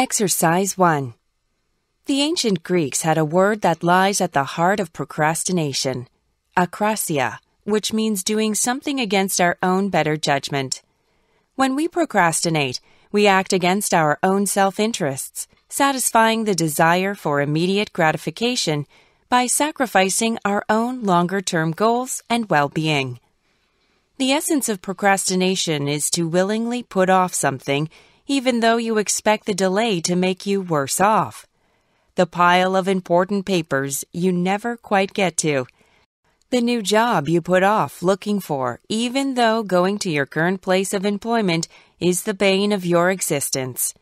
Exercise 1. The ancient Greeks had a word that lies at the heart of procrastination, akrasia, which means doing something against our own better judgment. When we procrastinate, we act against our own self interests, satisfying the desire for immediate gratification by sacrificing our own longer term goals and well being. The essence of procrastination is to willingly put off something even though you expect the delay to make you worse off. The pile of important papers you never quite get to. The new job you put off looking for, even though going to your current place of employment is the bane of your existence.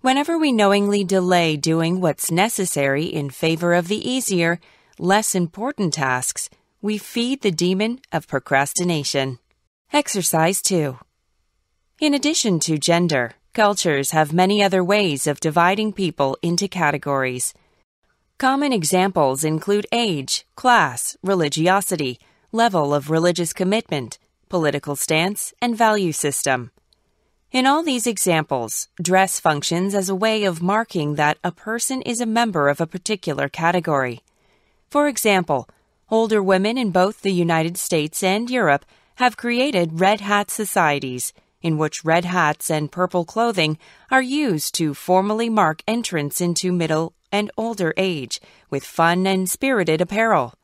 Whenever we knowingly delay doing what's necessary in favor of the easier, less important tasks, we feed the demon of procrastination. Exercise 2. In addition to gender, Cultures have many other ways of dividing people into categories. Common examples include age, class, religiosity, level of religious commitment, political stance, and value system. In all these examples, dress functions as a way of marking that a person is a member of a particular category. For example, older women in both the United States and Europe have created red hat societies – in which red hats and purple clothing are used to formally mark entrance into middle and older age with fun and spirited apparel.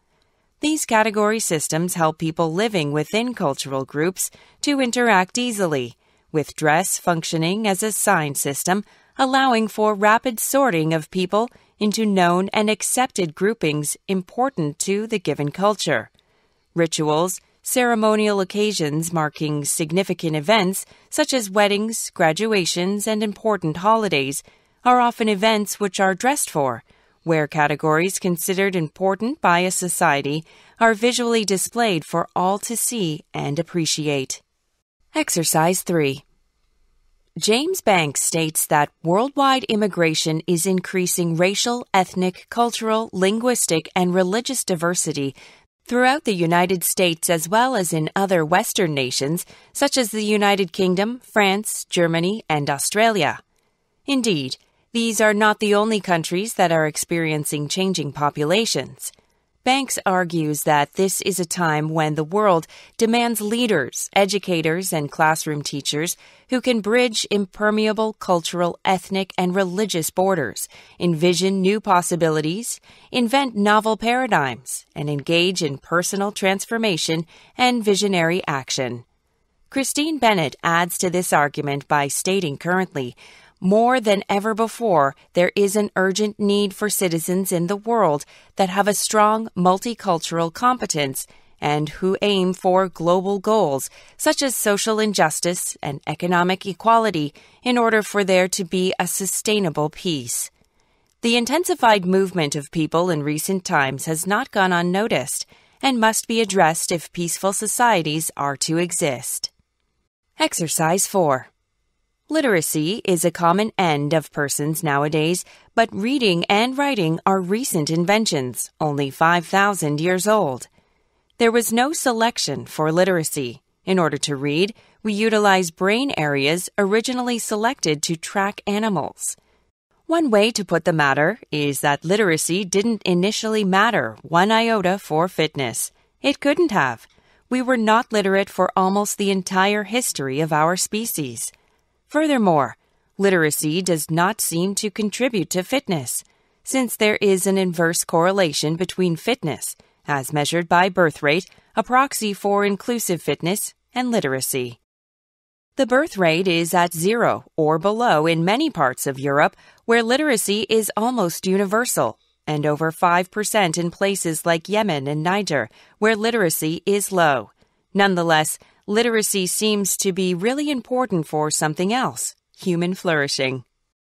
These category systems help people living within cultural groups to interact easily, with dress functioning as a sign system, allowing for rapid sorting of people into known and accepted groupings important to the given culture. Rituals, ceremonial occasions marking significant events, such as weddings, graduations, and important holidays, are often events which are dressed for, where categories considered important by a society are visually displayed for all to see and appreciate. Exercise 3 James Banks states that worldwide immigration is increasing racial, ethnic, cultural, linguistic, and religious diversity Throughout the United States, as well as in other Western nations, such as the United Kingdom, France, Germany, and Australia. Indeed, these are not the only countries that are experiencing changing populations. Banks argues that this is a time when the world demands leaders, educators, and classroom teachers who can bridge impermeable cultural, ethnic, and religious borders, envision new possibilities, invent novel paradigms, and engage in personal transformation and visionary action. Christine Bennett adds to this argument by stating currently, more than ever before, there is an urgent need for citizens in the world that have a strong multicultural competence and who aim for global goals such as social injustice and economic equality in order for there to be a sustainable peace. The intensified movement of people in recent times has not gone unnoticed and must be addressed if peaceful societies are to exist. Exercise 4. Literacy is a common end of persons nowadays, but reading and writing are recent inventions, only 5,000 years old. There was no selection for literacy. In order to read, we utilize brain areas originally selected to track animals. One way to put the matter is that literacy didn't initially matter one iota for fitness. It couldn't have. We were not literate for almost the entire history of our species. Furthermore, literacy does not seem to contribute to fitness, since there is an inverse correlation between fitness, as measured by birth rate, a proxy for inclusive fitness, and literacy. The birth rate is at zero or below in many parts of Europe, where literacy is almost universal, and over 5% in places like Yemen and Niger, where literacy is low. Nonetheless, literacy seems to be really important for something else human flourishing.